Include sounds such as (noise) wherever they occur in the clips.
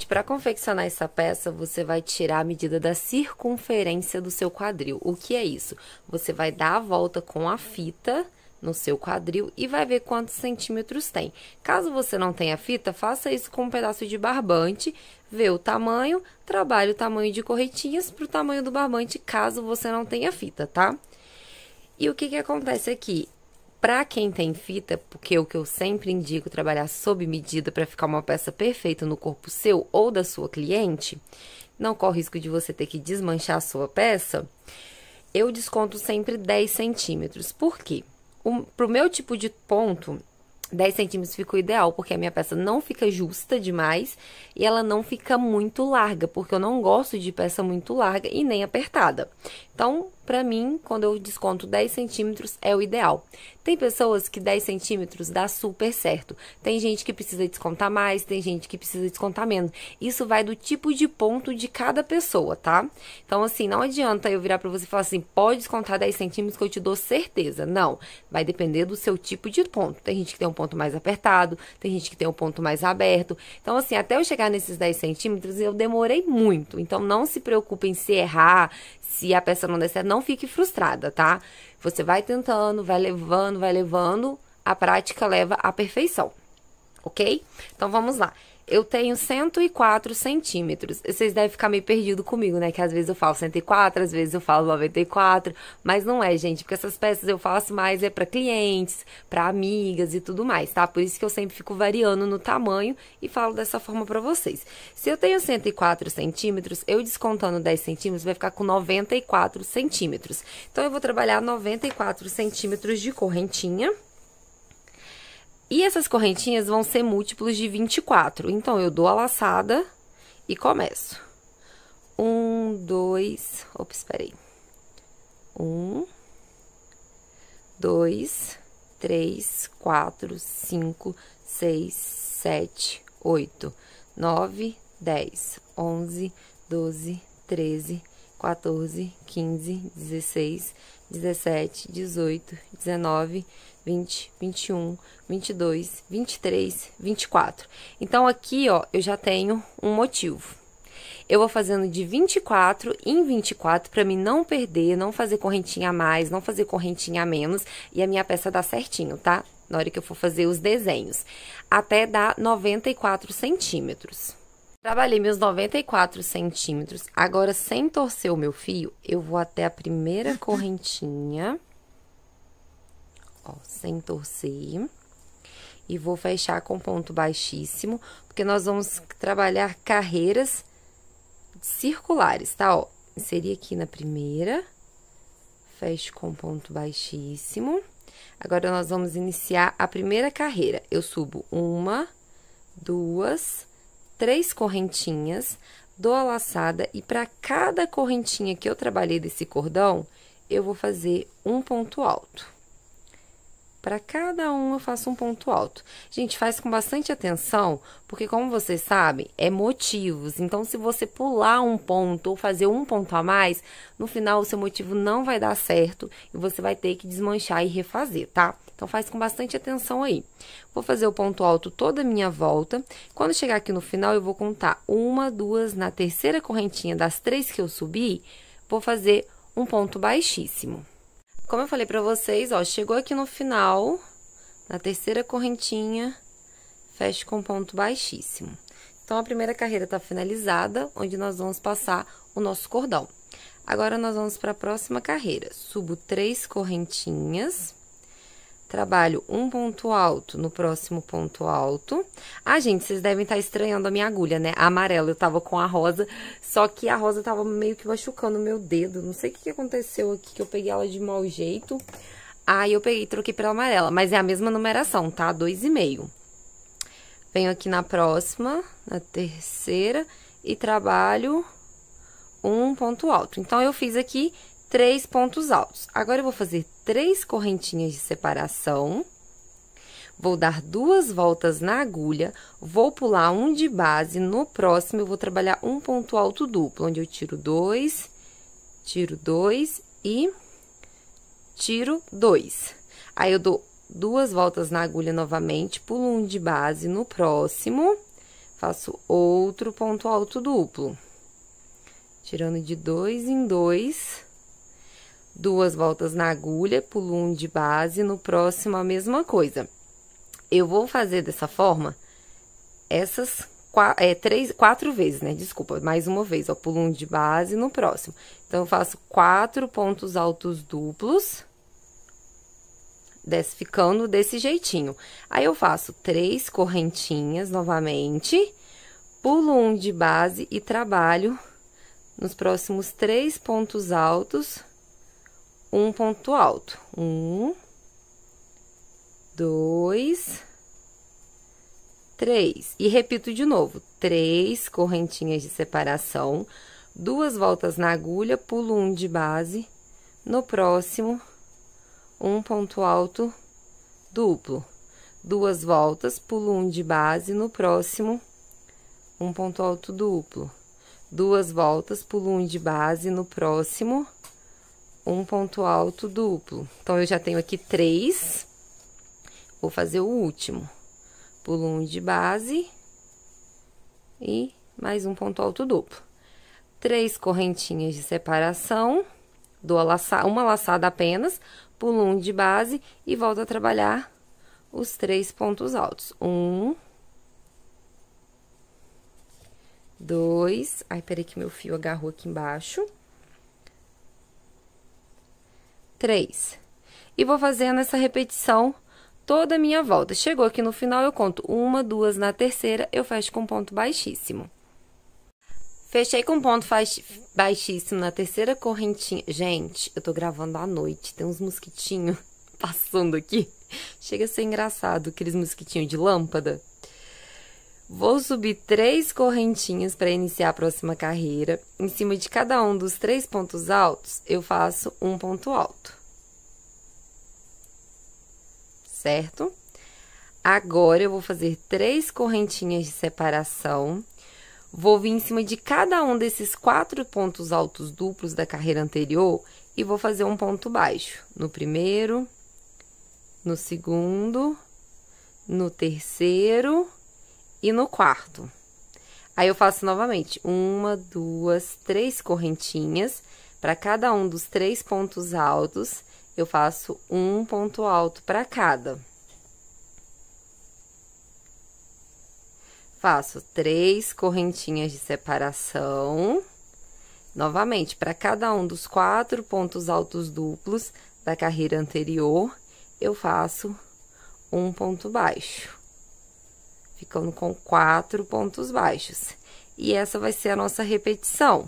Gente, para confeccionar essa peça, você vai tirar a medida da circunferência do seu quadril. O que é isso? Você vai dar a volta com a fita no seu quadril e vai ver quantos centímetros tem. Caso você não tenha fita, faça isso com um pedaço de barbante, vê o tamanho, trabalhe o tamanho de corretinhas para o tamanho do barbante, caso você não tenha fita, tá? E o que, que acontece aqui? Para quem tem fita, porque o que eu sempre indico trabalhar sob medida para ficar uma peça perfeita no corpo seu ou da sua cliente, não corre risco de você ter que desmanchar a sua peça, eu desconto sempre 10 centímetros. Por quê? Um, pro meu tipo de ponto, 10 centímetros ficou ideal, porque a minha peça não fica justa demais e ela não fica muito larga, porque eu não gosto de peça muito larga e nem apertada. Então, para mim, quando eu desconto 10 centímetros, é o ideal. Tem pessoas que 10 centímetros dá super certo. Tem gente que precisa descontar mais, tem gente que precisa descontar menos. Isso vai do tipo de ponto de cada pessoa, tá? Então, assim, não adianta eu virar pra você e falar assim, pode descontar 10 centímetros que eu te dou certeza. Não, vai depender do seu tipo de ponto. Tem gente que tem um ponto mais apertado, tem gente que tem um ponto mais aberto. Então, assim, até eu chegar nesses 10 centímetros, eu demorei muito. Então, não se preocupem se errar, se a peça não der certo, não fique frustrada, tá? Você vai tentando, vai levando, vai levando. A prática leva à perfeição, ok? Então vamos lá. Eu tenho 104 centímetros. Vocês devem ficar meio perdido comigo, né? Que às vezes eu falo 104, às vezes eu falo 94. Mas não é, gente, porque essas peças eu faço mais é para clientes, para amigas e tudo mais, tá? Por isso que eu sempre fico variando no tamanho e falo dessa forma para vocês. Se eu tenho 104 centímetros, eu descontando 10 centímetros, vai ficar com 94 centímetros. Então, eu vou trabalhar 94 centímetros de correntinha. E essas correntinhas vão ser múltiplos de 24. Então, eu dou a laçada e começo. Um, dois... Opa, espera aí. Um, dois, três, quatro, cinco, seis, sete, oito, nove, dez, onze, doze, treze, 14, 15, 16, 17, 18, 19, 20, 21, 22, 23, 24. Então, aqui, ó, eu já tenho um motivo. Eu vou fazendo de 24 em 24 para mim não perder, não fazer correntinha a mais, não fazer correntinha a menos e a minha peça dá certinho, tá? Na hora que eu for fazer os desenhos, até dar 94 centímetros. Trabalhei meus 94 centímetros, agora sem torcer o meu fio, eu vou até a primeira (laughs) correntinha ó, sem torcer. E vou fechar com ponto baixíssimo, porque nós vamos trabalhar carreiras circulares, tá? Ó, inseri aqui na primeira, fecho com ponto baixíssimo. Agora, nós vamos iniciar a primeira carreira. Eu subo uma, duas, três correntinhas, dou a laçada e para cada correntinha que eu trabalhei desse cordão, eu vou fazer um ponto alto. Para cada um eu faço um ponto alto. Gente, faz com bastante atenção, porque como vocês sabem, é motivos. Então, se você pular um ponto ou fazer um ponto a mais, no final o seu motivo não vai dar certo e você vai ter que desmanchar e refazer, tá? Então, faz com bastante atenção aí. Vou fazer o ponto alto toda a minha volta. Quando chegar aqui no final, eu vou contar uma, duas, na terceira correntinha das três que eu subi, vou fazer um ponto baixíssimo. Como eu falei pra vocês, ó, chegou aqui no final, na terceira correntinha, fecha com ponto baixíssimo. Então, a primeira carreira tá finalizada, onde nós vamos passar o nosso cordão. Agora, nós vamos para a próxima carreira. Subo três correntinhas Trabalho um ponto alto no próximo ponto alto. Ah, gente, vocês devem estar tá estranhando a minha agulha, né? A amarela, eu tava com a rosa, só que a rosa tava meio que machucando o meu dedo. Não sei o que aconteceu aqui, que eu peguei ela de mau jeito. Aí eu peguei e troquei pela amarela, mas é a mesma numeração, tá? Dois e meio. Venho aqui na próxima, na terceira, e trabalho um ponto alto. Então, eu fiz aqui três pontos altos. Agora, eu vou fazer três correntinhas de separação, vou dar duas voltas na agulha, vou pular um de base, no próximo eu vou trabalhar um ponto alto duplo, onde eu tiro dois, tiro dois e tiro dois. Aí, eu dou duas voltas na agulha novamente, pulo um de base no próximo, faço outro ponto alto duplo. Tirando de dois em dois duas voltas na agulha, pulo um de base, no próximo a mesma coisa. Eu vou fazer dessa forma essas quatro, é, três, quatro vezes, né? Desculpa, mais uma vez, ó, pulo um de base no próximo. Então, eu faço quatro pontos altos duplos, desce ficando desse jeitinho. Aí, eu faço três correntinhas novamente, pulo um de base e trabalho nos próximos três pontos altos um ponto alto. Um, dois, três. E repito de novo: três correntinhas de separação, duas voltas na agulha, pulo um de base. No próximo, um ponto alto duplo. Duas voltas, pulo um de base. No próximo, um ponto alto duplo. Duas voltas, pulo um de base. No próximo, um ponto alto duplo. Então, eu já tenho aqui três. Vou fazer o último. Pulo um de base. E mais um ponto alto duplo. Três correntinhas de separação. Dou laça, uma laçada apenas. Pulo um de base e volto a trabalhar os três pontos altos. Um. Dois. Ai, peraí que meu fio agarrou aqui embaixo três. E vou fazendo essa repetição toda a minha volta. Chegou aqui no final, eu conto uma, duas, na terceira, eu fecho com ponto baixíssimo. Fechei com ponto baixíssimo na terceira correntinha. Gente, eu tô gravando à noite, tem uns mosquitinhos (laughs) passando aqui. Chega a ser engraçado, aqueles mosquitinhos de lâmpada. Vou subir três correntinhas para iniciar a próxima carreira. Em cima de cada um dos três pontos altos, eu faço um ponto alto. Certo? Agora, eu vou fazer três correntinhas de separação. Vou vir em cima de cada um desses quatro pontos altos duplos da carreira anterior e vou fazer um ponto baixo. No primeiro, no segundo, no terceiro e no quarto. Aí eu faço novamente uma, duas, três correntinhas. Para cada um dos três pontos altos, eu faço um ponto alto para cada. Faço três correntinhas de separação. Novamente, para cada um dos quatro pontos altos duplos da carreira anterior, eu faço um ponto baixo ficando com quatro pontos baixos. E essa vai ser a nossa repetição.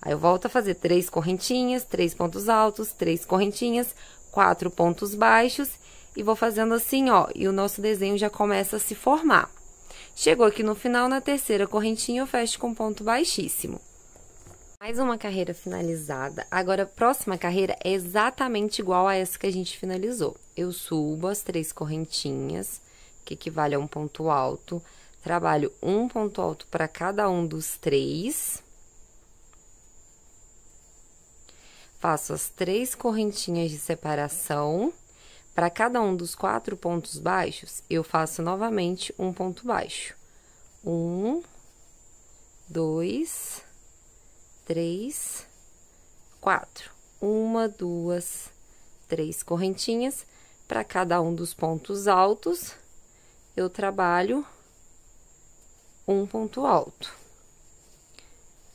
Aí eu volto a fazer três correntinhas, três pontos altos, três correntinhas, quatro pontos baixos e vou fazendo assim, ó, e o nosso desenho já começa a se formar. Chegou aqui no final, na terceira correntinha, eu fecho com ponto baixíssimo. Mais uma carreira finalizada. Agora, a próxima carreira é exatamente igual a essa que a gente finalizou. Eu subo as três correntinhas, que equivale a um ponto alto. Trabalho um ponto alto para cada um dos três. Faço as três correntinhas de separação. Para cada um dos quatro pontos baixos, eu faço novamente um ponto baixo. Um, dois, três, quatro. Uma, duas, três correntinhas para cada um dos pontos altos eu trabalho um ponto alto.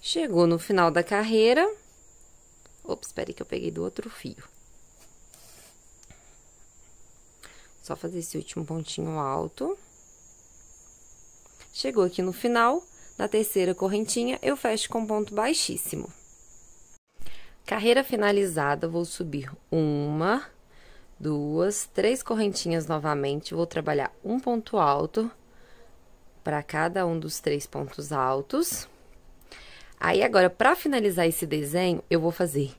Chegou no final da carreira. Ops, espere que eu peguei do outro fio. Só fazer esse último pontinho alto. Chegou aqui no final, na terceira correntinha, eu fecho com ponto baixíssimo. Carreira finalizada, vou subir uma, duas, três correntinhas novamente. Vou trabalhar um ponto alto para cada um dos três pontos altos. Aí, agora, para finalizar esse desenho, eu vou fazer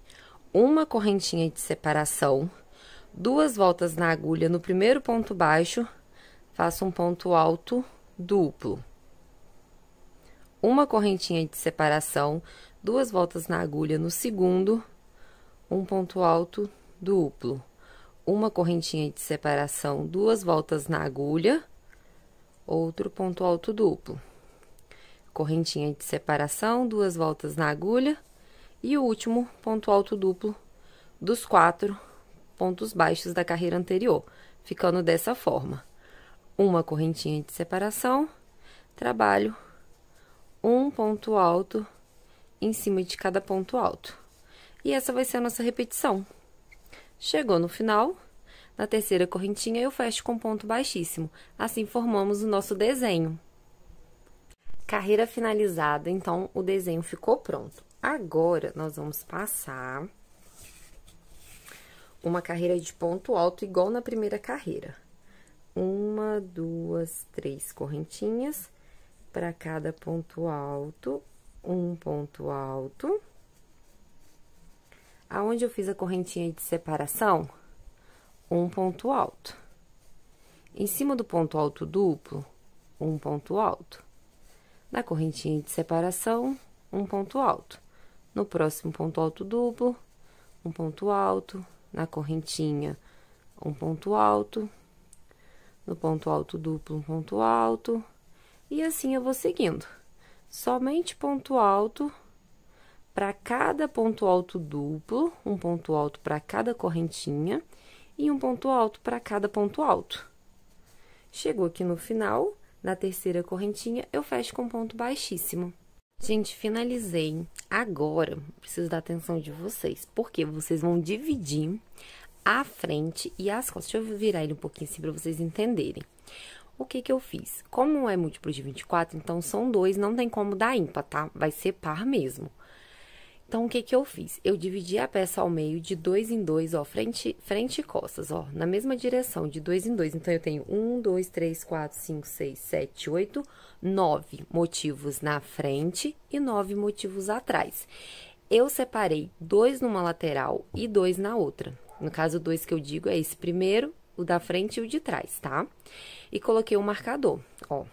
uma correntinha de separação, duas voltas na agulha no primeiro ponto baixo, faço um ponto alto duplo. Uma correntinha de separação, duas voltas na agulha no segundo, um ponto alto duplo uma correntinha de separação, duas voltas na agulha, outro ponto alto duplo. Correntinha de separação, duas voltas na agulha e o último ponto alto duplo dos quatro pontos baixos da carreira anterior, ficando dessa forma. Uma correntinha de separação, trabalho um ponto alto em cima de cada ponto alto. E essa vai ser a nossa repetição. Chegou no final, na terceira correntinha eu fecho com ponto baixíssimo, assim formamos o nosso desenho. Carreira finalizada, então o desenho ficou pronto. Agora, nós vamos passar uma carreira de ponto alto igual na primeira carreira. Uma, duas, três correntinhas para cada ponto alto, um ponto alto... Aonde eu fiz a correntinha de separação, um ponto alto. Em cima do ponto alto duplo, um ponto alto. Na correntinha de separação, um ponto alto. No próximo ponto alto duplo, um ponto alto. Na correntinha, um ponto alto. No ponto alto duplo, um ponto alto. E assim eu vou seguindo. Somente ponto alto para cada ponto alto duplo, um ponto alto para cada correntinha e um ponto alto para cada ponto alto. Chegou aqui no final, na terceira correntinha, eu fecho com ponto baixíssimo. Gente, finalizei. Agora, preciso da atenção de vocês, porque vocês vão dividir a frente e as costas. Deixa eu virar ele um pouquinho assim para vocês entenderem. O que que eu fiz? Como é múltiplo de 24, então são dois, não tem como dar ímpar, tá? Vai ser par mesmo. Então, o que, que eu fiz? Eu dividi a peça ao meio de dois em dois, ó, frente, frente e costas, ó, na mesma direção, de dois em dois. Então, eu tenho um, dois, três, quatro, cinco, seis, sete, oito, nove motivos na frente e nove motivos atrás. Eu separei dois numa lateral e dois na outra. No caso, dois que eu digo é esse primeiro, o da frente e o de trás, tá? E coloquei o um marcador, ó,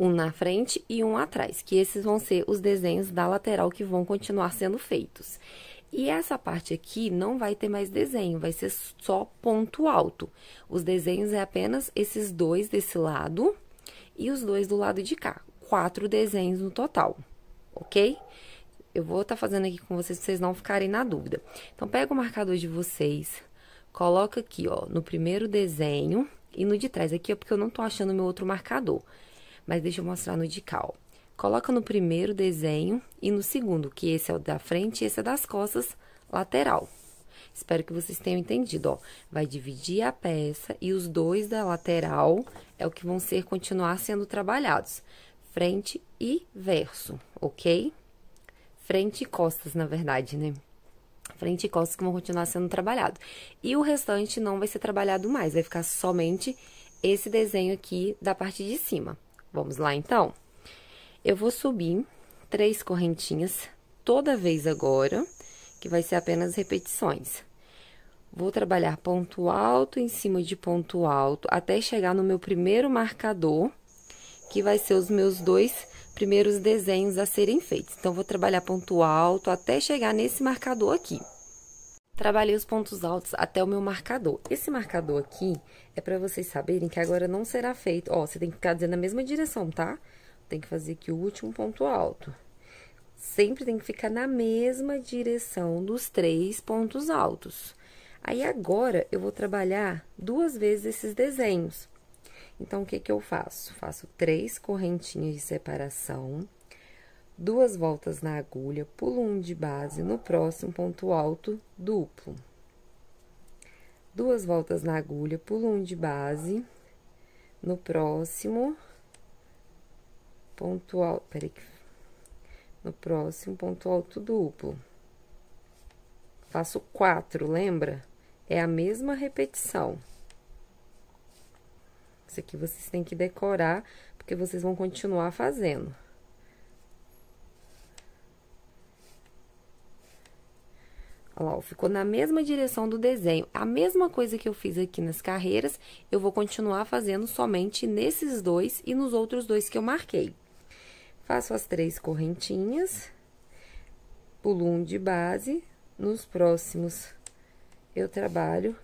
um na frente e um atrás, que esses vão ser os desenhos da lateral que vão continuar sendo feitos. E essa parte aqui não vai ter mais desenho, vai ser só ponto alto. Os desenhos é apenas esses dois desse lado e os dois do lado de cá. Quatro desenhos no total, ok? Eu vou estar tá fazendo aqui com vocês pra vocês não ficarem na dúvida. Então, pega o marcador de vocês, coloca aqui, ó, no primeiro desenho e no de trás aqui, ó, é porque eu não tô achando meu outro marcador mas deixa eu mostrar no de cá, ó. Coloca no primeiro desenho e no segundo, que esse é o da frente e esse é das costas lateral. Espero que vocês tenham entendido, ó. Vai dividir a peça e os dois da lateral é o que vão ser continuar sendo trabalhados. Frente e verso, ok? Frente e costas, na verdade, né? Frente e costas que vão continuar sendo trabalhado. E o restante não vai ser trabalhado mais, vai ficar somente esse desenho aqui da parte de cima. Vamos lá, então? Eu vou subir três correntinhas toda vez agora, que vai ser apenas repetições. Vou trabalhar ponto alto em cima de ponto alto, até chegar no meu primeiro marcador, que vai ser os meus dois primeiros desenhos a serem feitos. Então, vou trabalhar ponto alto até chegar nesse marcador aqui. Trabalhei os pontos altos até o meu marcador. Esse marcador aqui é para vocês saberem que agora não será feito. Ó, você tem que ficar dizendo a mesma direção, tá? Tem que fazer aqui o último ponto alto. Sempre tem que ficar na mesma direção dos três pontos altos. Aí, agora, eu vou trabalhar duas vezes esses desenhos. Então, o que que eu faço? Faço três correntinhas de separação duas voltas na agulha, pulo um de base no próximo ponto alto duplo. Duas voltas na agulha, pulo um de base no próximo ponto alto, peraí, no próximo ponto alto duplo. Faço quatro, lembra? É a mesma repetição. Isso aqui vocês têm que decorar, porque vocês vão continuar fazendo. ó, ficou na mesma direção do desenho. A mesma coisa que eu fiz aqui nas carreiras, eu vou continuar fazendo somente nesses dois e nos outros dois que eu marquei. Faço as três correntinhas, pulo um de base, nos próximos eu trabalho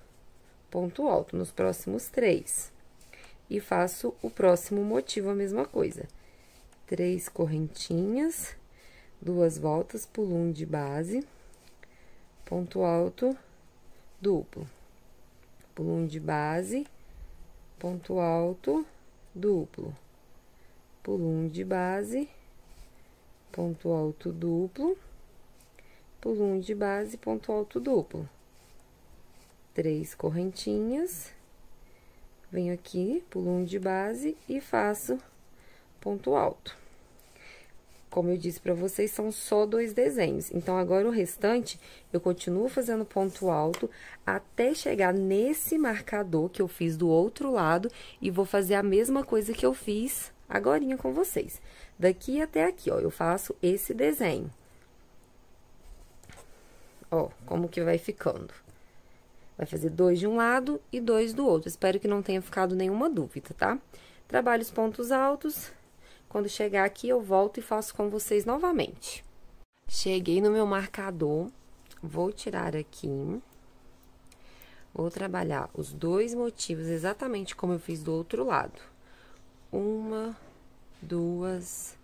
ponto alto, nos próximos três. E faço o próximo motivo, a mesma coisa. Três correntinhas, duas voltas, pulo um de base ponto alto duplo, pulo um de base, ponto alto duplo, pulo um de base, ponto alto duplo, pulo um de base, ponto alto duplo, três correntinhas, venho aqui, pulo um de base e faço ponto alto. Como eu disse para vocês, são só dois desenhos. Então, agora o restante, eu continuo fazendo ponto alto até chegar nesse marcador que eu fiz do outro lado e vou fazer a mesma coisa que eu fiz agorinha com vocês. Daqui até aqui, ó, eu faço esse desenho. Ó, como que vai ficando. Vai fazer dois de um lado e dois do outro. Espero que não tenha ficado nenhuma dúvida, tá? Trabalho os pontos altos, quando chegar aqui, eu volto e faço com vocês novamente. Cheguei no meu marcador, vou tirar aqui. Vou trabalhar os dois motivos exatamente como eu fiz do outro lado. Uma, duas,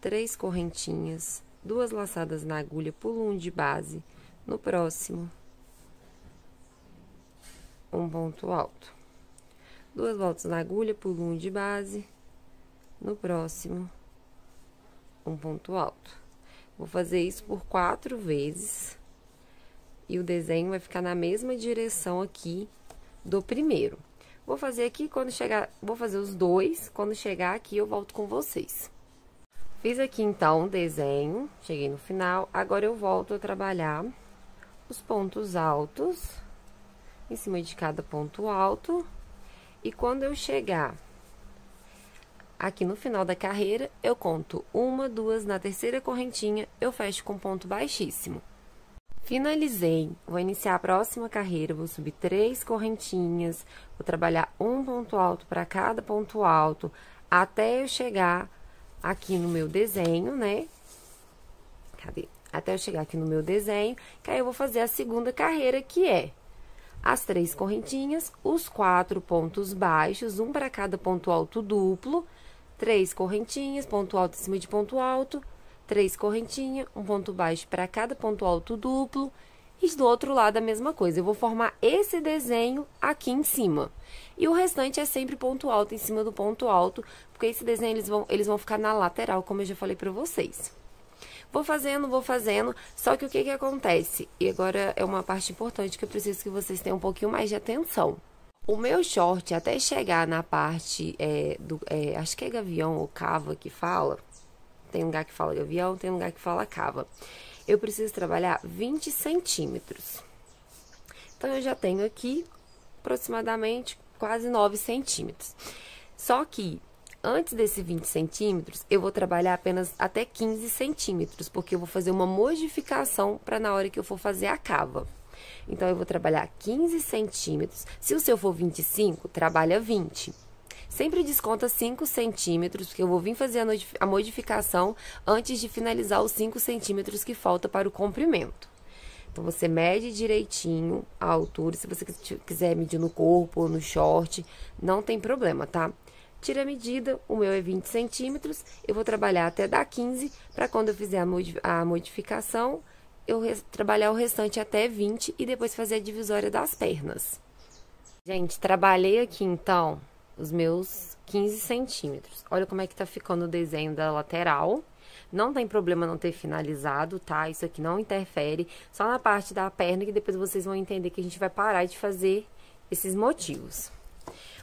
três correntinhas, duas laçadas na agulha, pulo um de base no próximo. Um ponto alto. Duas voltas na agulha, pulo um de base no próximo um ponto alto. Vou fazer isso por quatro vezes e o desenho vai ficar na mesma direção aqui do primeiro. Vou fazer aqui quando chegar, vou fazer os dois, quando chegar aqui eu volto com vocês. Fiz aqui então o desenho, cheguei no final, agora eu volto a trabalhar os pontos altos em cima de cada ponto alto. E quando eu chegar Aqui no final da carreira, eu conto uma, duas, na terceira correntinha, eu fecho com ponto baixíssimo. Finalizei, vou iniciar a próxima carreira, vou subir três correntinhas, vou trabalhar um ponto alto para cada ponto alto, até eu chegar aqui no meu desenho, né? Cadê? Até eu chegar aqui no meu desenho, que aí eu vou fazer a segunda carreira, que é as três correntinhas, os quatro pontos baixos, um para cada ponto alto duplo, três correntinhas, ponto alto em cima de ponto alto, três correntinhas, um ponto baixo para cada ponto alto duplo, e do outro lado a mesma coisa. Eu vou formar esse desenho aqui em cima. E o restante é sempre ponto alto em cima do ponto alto, porque esse desenho eles vão, eles vão ficar na lateral, como eu já falei para vocês. Vou fazendo, vou fazendo, só que o que que acontece? E agora é uma parte importante que eu preciso que vocês tenham um pouquinho mais de atenção. O meu short, até chegar na parte é, do. É, acho que é gavião ou cava que fala. Tem lugar que fala gavião, tem lugar que fala cava. Eu preciso trabalhar 20 centímetros. Então, eu já tenho aqui aproximadamente quase 9 centímetros. Só que antes desse 20 centímetros, eu vou trabalhar apenas até 15 centímetros, porque eu vou fazer uma modificação para na hora que eu for fazer a cava. Então, eu vou trabalhar 15 centímetros. Se o seu for 25, trabalha 20. Sempre desconta 5 centímetros, porque eu vou vir fazer a modificação antes de finalizar os 5 centímetros que falta para o comprimento. Então, você mede direitinho a altura. Se você quiser medir no corpo ou no short, não tem problema, tá? Tira a medida, o meu é 20 centímetros, eu vou trabalhar até dar 15, para quando eu fizer a modificação, eu trabalhar o restante até 20 e depois fazer a divisória das pernas. Gente, trabalhei aqui então os meus 15 centímetros. Olha como é que tá ficando o desenho da lateral. Não tem problema não ter finalizado, tá? Isso aqui não interfere, só na parte da perna que depois vocês vão entender que a gente vai parar de fazer esses motivos.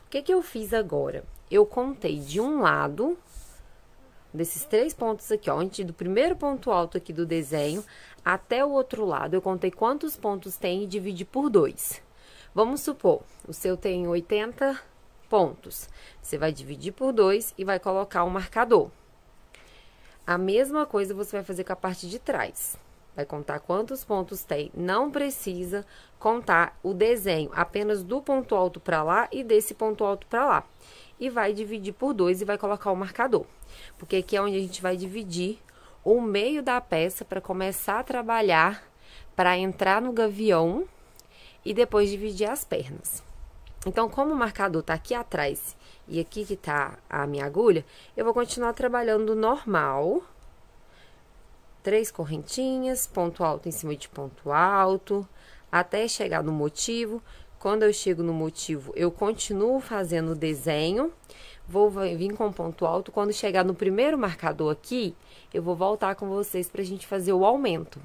O que que eu fiz agora? Eu contei de um lado desses três pontos aqui, ó, onde do primeiro ponto alto aqui do desenho até o outro lado, eu contei quantos pontos tem e dividi por dois. Vamos supor, o seu tem 80 pontos. Você vai dividir por dois e vai colocar o um marcador. A mesma coisa você vai fazer com a parte de trás. Vai contar quantos pontos tem, não precisa contar o desenho, apenas do ponto alto para lá e desse ponto alto para lá e vai dividir por 2 e vai colocar o marcador. Porque aqui é onde a gente vai dividir o meio da peça para começar a trabalhar para entrar no gavião e depois dividir as pernas. Então, como o marcador tá aqui atrás e aqui que tá a minha agulha, eu vou continuar trabalhando normal. Três correntinhas, ponto alto em cima de ponto alto, até chegar no motivo, quando eu chego no motivo, eu continuo fazendo o desenho, vou vir com ponto alto. Quando chegar no primeiro marcador aqui, eu vou voltar com vocês para a gente fazer o aumento.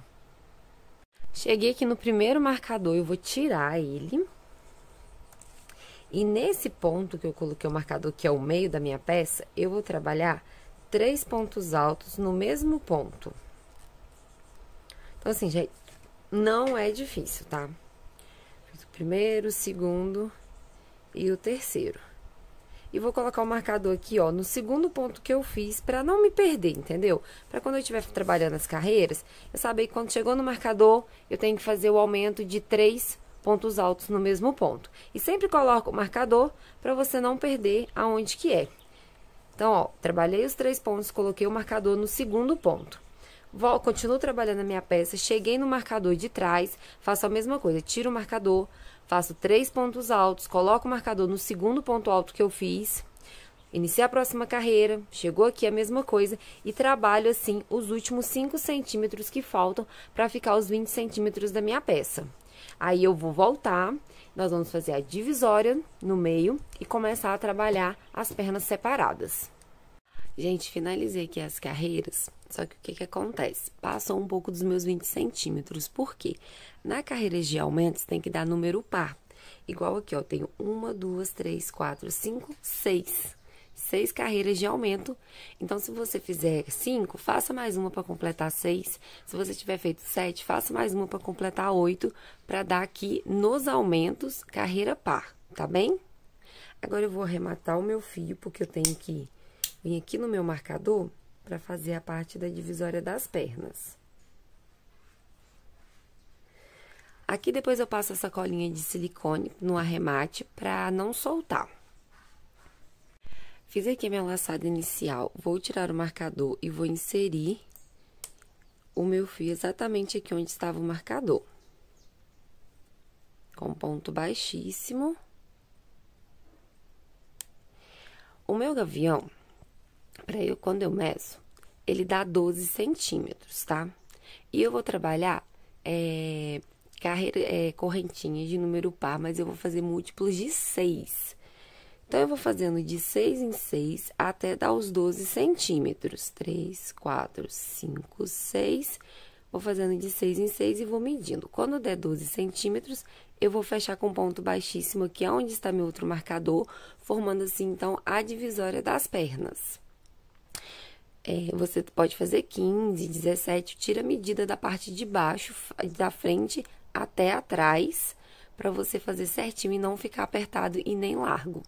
Cheguei aqui no primeiro marcador, eu vou tirar ele. E nesse ponto que eu coloquei o marcador, que é o meio da minha peça, eu vou trabalhar três pontos altos no mesmo ponto. Então, assim, gente, não é difícil, tá? primeiro, segundo e o terceiro. E vou colocar o marcador aqui, ó, no segundo ponto que eu fiz, para não me perder, entendeu? Para quando eu estiver trabalhando as carreiras, eu saber que quando chegou no marcador, eu tenho que fazer o aumento de três pontos altos no mesmo ponto. E sempre coloco o marcador para você não perder aonde que é. Então, ó, trabalhei os três pontos, coloquei o marcador no segundo ponto. Vou, continuo trabalhando a minha peça, cheguei no marcador de trás, faço a mesma coisa, tiro o marcador, faço três pontos altos, coloco o marcador no segundo ponto alto que eu fiz, iniciei a próxima carreira, chegou aqui a mesma coisa e trabalho assim os últimos 5 centímetros que faltam para ficar os 20 centímetros da minha peça. Aí eu vou voltar, nós vamos fazer a divisória no meio e começar a trabalhar as pernas separadas. Gente, finalizei aqui as carreiras só que o que, que acontece? Passam um pouco dos meus 20 centímetros. Por quê? Na carreira de aumentos, tem que dar número par. Igual aqui, ó, tenho uma, duas, três, quatro, cinco, seis. Seis carreiras de aumento. Então, se você fizer cinco, faça mais uma para completar seis. Se você tiver feito sete, faça mais uma para completar oito, para dar aqui nos aumentos carreira par, tá bem? Agora, eu vou arrematar o meu fio, porque eu tenho que vir aqui no meu marcador para fazer a parte da divisória das pernas. Aqui depois eu passo essa colinha de silicone no arremate para não soltar. Fiz aqui a minha laçada inicial, vou tirar o marcador e vou inserir o meu fio exatamente aqui onde estava o marcador. Com ponto baixíssimo. O meu gavião, para eu, quando eu meço, ele dá 12 centímetros, tá? E eu vou trabalhar é, carreira, é, correntinha de número par, mas eu vou fazer múltiplos de 6. Então, eu vou fazendo de 6 em 6 até dar os 12 centímetros. 3, 4, 5, 6. Vou fazendo de 6 em 6 e vou medindo. Quando der 12 centímetros, eu vou fechar com ponto baixíssimo aqui, onde está meu outro marcador, formando assim, então, a divisória das pernas. É, você pode fazer 15, 17, tira a medida da parte de baixo, da frente até atrás, para você fazer certinho e não ficar apertado e nem largo.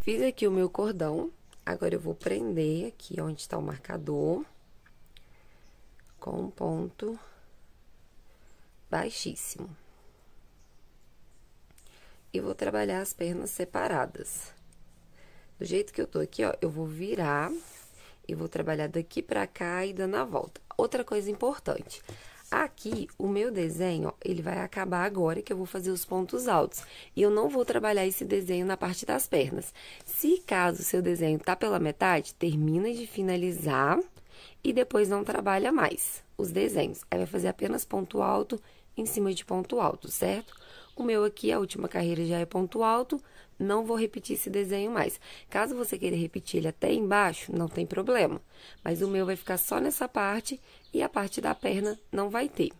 Fiz aqui o meu cordão, agora eu vou prender aqui onde está o marcador, com um ponto baixíssimo. E vou trabalhar as pernas separadas. Do jeito que eu tô aqui, ó, eu vou virar eu vou trabalhar daqui para cá e dando a volta. Outra coisa importante. Aqui, o meu desenho, ó, ele vai acabar agora que eu vou fazer os pontos altos. E eu não vou trabalhar esse desenho na parte das pernas. Se caso o seu desenho tá pela metade, termina de finalizar e depois não trabalha mais os desenhos. Aí vai fazer apenas ponto alto em cima de ponto alto, certo? O meu aqui, a última carreira já é ponto alto, não vou repetir esse desenho mais. Caso você queira repetir ele até embaixo, não tem problema. Mas o meu vai ficar só nessa parte e a parte da perna não vai ter.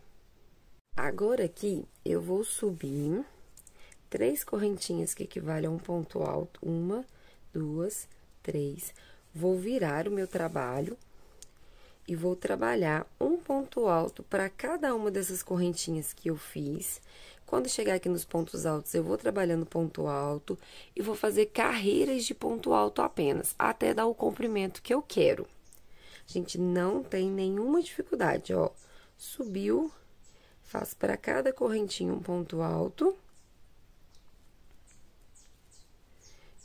Agora aqui, eu vou subir três correntinhas que equivalem a um ponto alto. Uma, duas, três. Vou virar o meu trabalho e vou trabalhar um ponto alto para cada uma dessas correntinhas que eu fiz. Quando chegar aqui nos pontos altos, eu vou trabalhando ponto alto e vou fazer carreiras de ponto alto apenas, até dar o comprimento que eu quero. A gente não tem nenhuma dificuldade, ó. Subiu, faço para cada correntinha um ponto alto.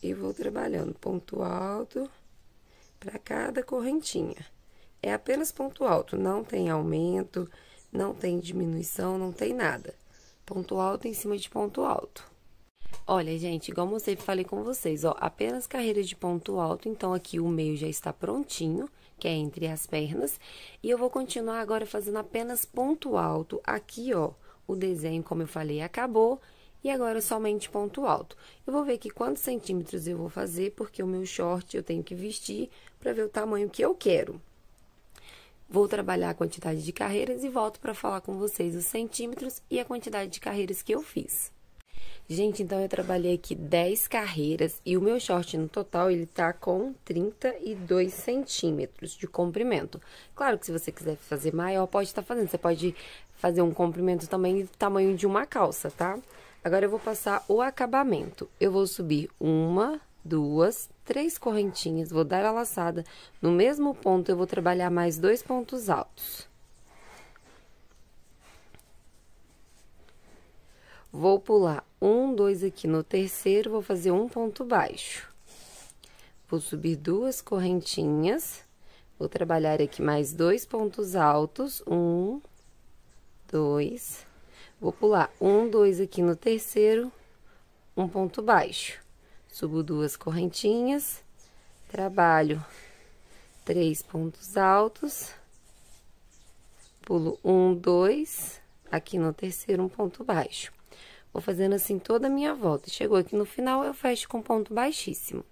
E vou trabalhando ponto alto para cada correntinha. É apenas ponto alto, não tem aumento, não tem diminuição, não tem nada ponto alto em cima de ponto alto. Olha, gente, igual eu sempre falei com vocês, ó, apenas carreira de ponto alto, então aqui o meio já está prontinho, que é entre as pernas, e eu vou continuar agora fazendo apenas ponto alto aqui, ó, o desenho, como eu falei, acabou, e agora somente ponto alto. Eu vou ver aqui quantos centímetros eu vou fazer, porque o meu short eu tenho que vestir para ver o tamanho que eu quero. Vou trabalhar a quantidade de carreiras e volto para falar com vocês os centímetros e a quantidade de carreiras que eu fiz. Gente, então eu trabalhei aqui 10 carreiras e o meu short no total ele tá com 32 centímetros de comprimento. Claro que se você quiser fazer maior, pode estar tá fazendo. Você pode fazer um comprimento também do tamanho de uma calça, tá? Agora eu vou passar o acabamento. Eu vou subir uma, duas, três correntinhas, vou dar a laçada no mesmo ponto, eu vou trabalhar mais dois pontos altos. Vou pular um, dois aqui no terceiro, vou fazer um ponto baixo. Vou subir duas correntinhas, vou trabalhar aqui mais dois pontos altos, um, dois, vou pular um, dois aqui no terceiro, um ponto baixo Subo duas correntinhas, trabalho três pontos altos, pulo um, dois, aqui no terceiro um ponto baixo. Vou fazendo assim toda a minha volta. Chegou aqui no final, eu fecho com ponto baixíssimo.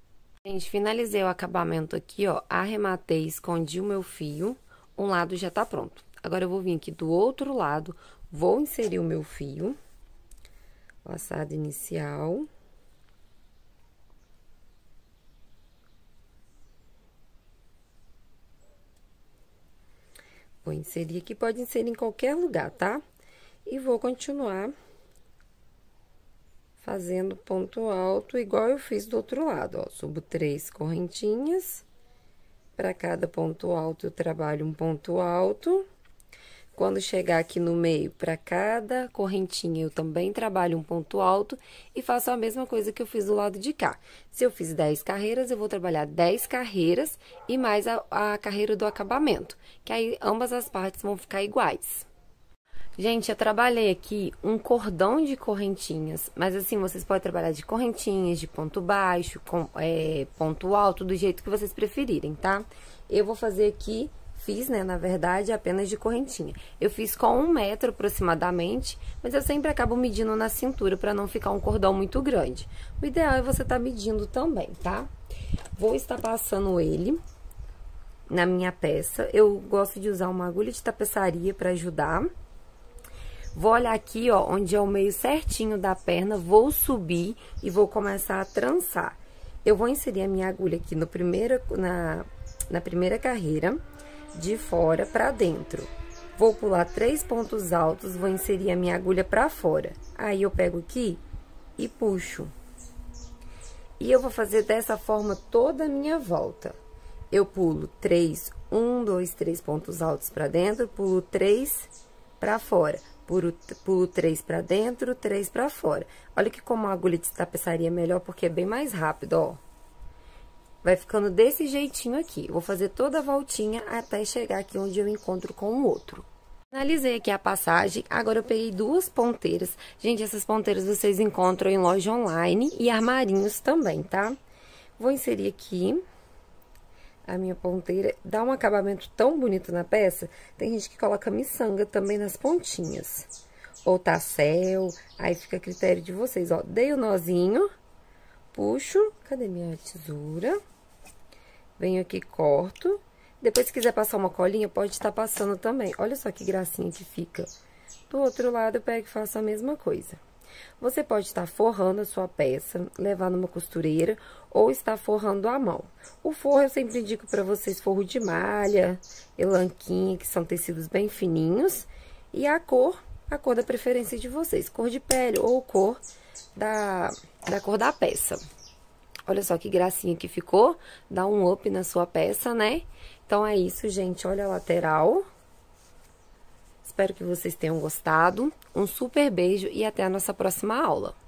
Gente, finalizei o acabamento aqui, ó, arrematei, escondi o meu fio, um lado já tá pronto. Agora, eu vou vir aqui do outro lado, vou inserir o meu fio, laçado inicial... Vou inserir aqui, pode inserir em qualquer lugar, tá? E vou continuar fazendo ponto alto, igual eu fiz do outro lado, ó. Subo três correntinhas. Para cada ponto alto, eu trabalho um ponto alto. Quando chegar aqui no meio, para cada correntinha, eu também trabalho um ponto alto e faço a mesma coisa que eu fiz do lado de cá. Se eu fiz 10 carreiras, eu vou trabalhar 10 carreiras e mais a, a carreira do acabamento, que aí ambas as partes vão ficar iguais. Gente, eu trabalhei aqui um cordão de correntinhas, mas assim, vocês podem trabalhar de correntinhas, de ponto baixo, com, é, ponto alto, do jeito que vocês preferirem, tá? Eu vou fazer aqui fiz, né, na verdade, apenas de correntinha. Eu fiz com um metro aproximadamente, mas eu sempre acabo medindo na cintura para não ficar um cordão muito grande. O ideal é você estar tá medindo também, tá? Vou estar passando ele na minha peça. Eu gosto de usar uma agulha de tapeçaria para ajudar. Vou olhar aqui, ó, onde é o meio certinho da perna, vou subir e vou começar a trançar. Eu vou inserir a minha agulha aqui no primeira, na, na primeira carreira de fora para dentro. Vou pular três pontos altos, vou inserir a minha agulha para fora. Aí, eu pego aqui e puxo. E eu vou fazer dessa forma toda a minha volta. Eu pulo três, um, dois, três pontos altos para dentro, pulo três para fora. Pulo, pulo três para dentro, três para fora. Olha que como a agulha de tapeçaria é melhor, porque é bem mais rápido, ó. Vai ficando desse jeitinho aqui. Vou fazer toda a voltinha até chegar aqui onde eu encontro com o outro. Finalizei aqui a passagem, agora eu peguei duas ponteiras. Gente, essas ponteiras vocês encontram em loja online e armarinhos também, tá? Vou inserir aqui a minha ponteira. Dá um acabamento tão bonito na peça. Tem gente que coloca miçanga também nas pontinhas. Ou tassel, aí fica a critério de vocês, ó. Dei o um nozinho, puxo, cadê minha tesoura? Venho aqui, corto. Depois, se quiser passar uma colinha, pode estar passando também. Olha só que gracinha que fica. Do outro lado, eu pego e faço a mesma coisa. Você pode estar forrando a sua peça, levar numa costureira ou estar forrando à mão. O forro eu sempre indico para vocês forro de malha, elanquinha, que são tecidos bem fininhos, e a cor, a cor da preferência de vocês, cor de pele ou cor da, da cor da peça. Olha só que gracinha que ficou. Dá um up na sua peça, né? Então, é isso, gente. Olha a lateral. Espero que vocês tenham gostado. Um super beijo e até a nossa próxima aula.